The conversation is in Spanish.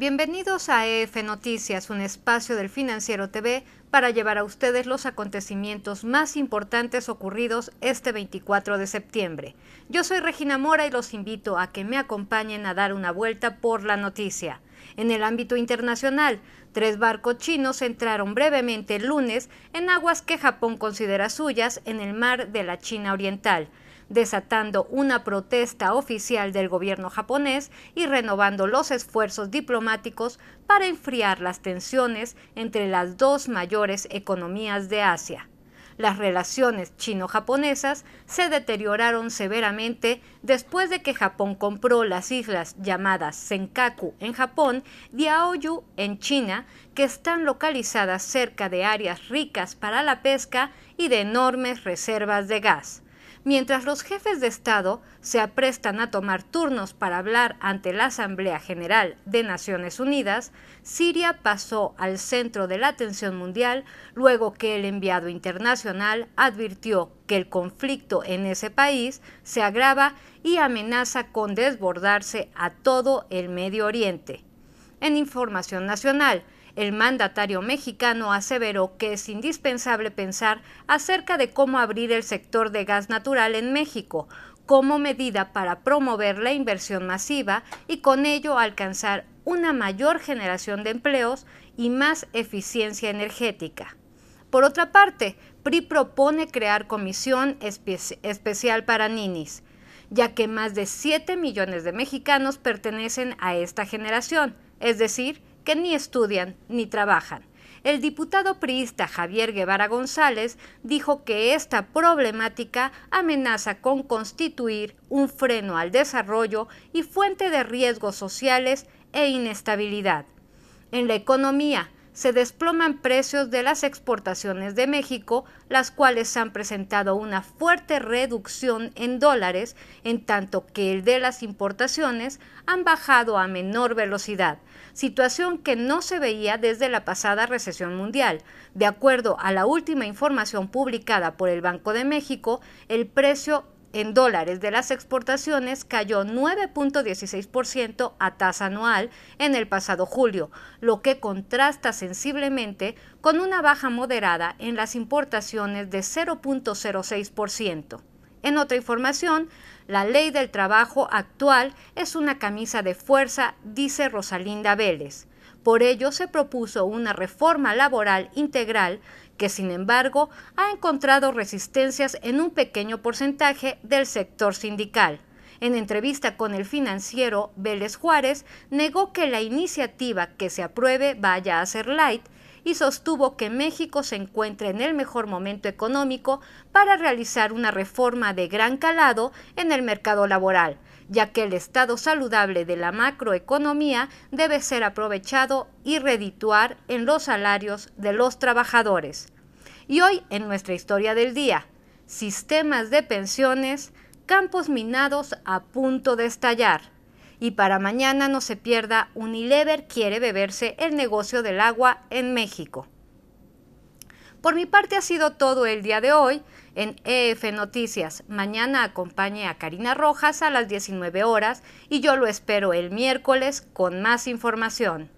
Bienvenidos a EF Noticias, un espacio del Financiero TV para llevar a ustedes los acontecimientos más importantes ocurridos este 24 de septiembre. Yo soy Regina Mora y los invito a que me acompañen a dar una vuelta por la noticia. En el ámbito internacional, tres barcos chinos entraron brevemente el lunes en aguas que Japón considera suyas en el mar de la China Oriental desatando una protesta oficial del gobierno japonés y renovando los esfuerzos diplomáticos para enfriar las tensiones entre las dos mayores economías de Asia. Las relaciones chino-japonesas se deterioraron severamente después de que Japón compró las islas llamadas Senkaku en Japón y Aoyu en China, que están localizadas cerca de áreas ricas para la pesca y de enormes reservas de gas mientras los jefes de Estado se aprestan a tomar turnos para hablar ante la Asamblea General de Naciones Unidas, Siria pasó al centro de la atención mundial luego que el enviado internacional advirtió que el conflicto en ese país se agrava y amenaza con desbordarse a todo el Medio Oriente. En información nacional, el mandatario mexicano aseveró que es indispensable pensar acerca de cómo abrir el sector de gas natural en México como medida para promover la inversión masiva y con ello alcanzar una mayor generación de empleos y más eficiencia energética. Por otra parte, PRI propone crear comisión especial para ninis, ya que más de 7 millones de mexicanos pertenecen a esta generación es decir, que ni estudian ni trabajan. El diputado priista Javier Guevara González dijo que esta problemática amenaza con constituir un freno al desarrollo y fuente de riesgos sociales e inestabilidad. En la economía, se desploman precios de las exportaciones de México, las cuales han presentado una fuerte reducción en dólares, en tanto que el de las importaciones han bajado a menor velocidad, situación que no se veía desde la pasada recesión mundial. De acuerdo a la última información publicada por el Banco de México, el precio en dólares de las exportaciones cayó 9.16% a tasa anual en el pasado julio, lo que contrasta sensiblemente con una baja moderada en las importaciones de 0.06%. En otra información, la ley del trabajo actual es una camisa de fuerza, dice Rosalinda Vélez. Por ello se propuso una reforma laboral integral que sin embargo ha encontrado resistencias en un pequeño porcentaje del sector sindical. En entrevista con el financiero, Vélez Juárez negó que la iniciativa que se apruebe vaya a ser light y sostuvo que México se encuentra en el mejor momento económico para realizar una reforma de gran calado en el mercado laboral, ya que el estado saludable de la macroeconomía debe ser aprovechado y redituar en los salarios de los trabajadores. Y hoy en nuestra historia del día, sistemas de pensiones, campos minados a punto de estallar. Y para mañana no se pierda, Unilever quiere beberse el negocio del agua en México. Por mi parte ha sido todo el día de hoy en EF Noticias. Mañana acompañe a Karina Rojas a las 19 horas y yo lo espero el miércoles con más información.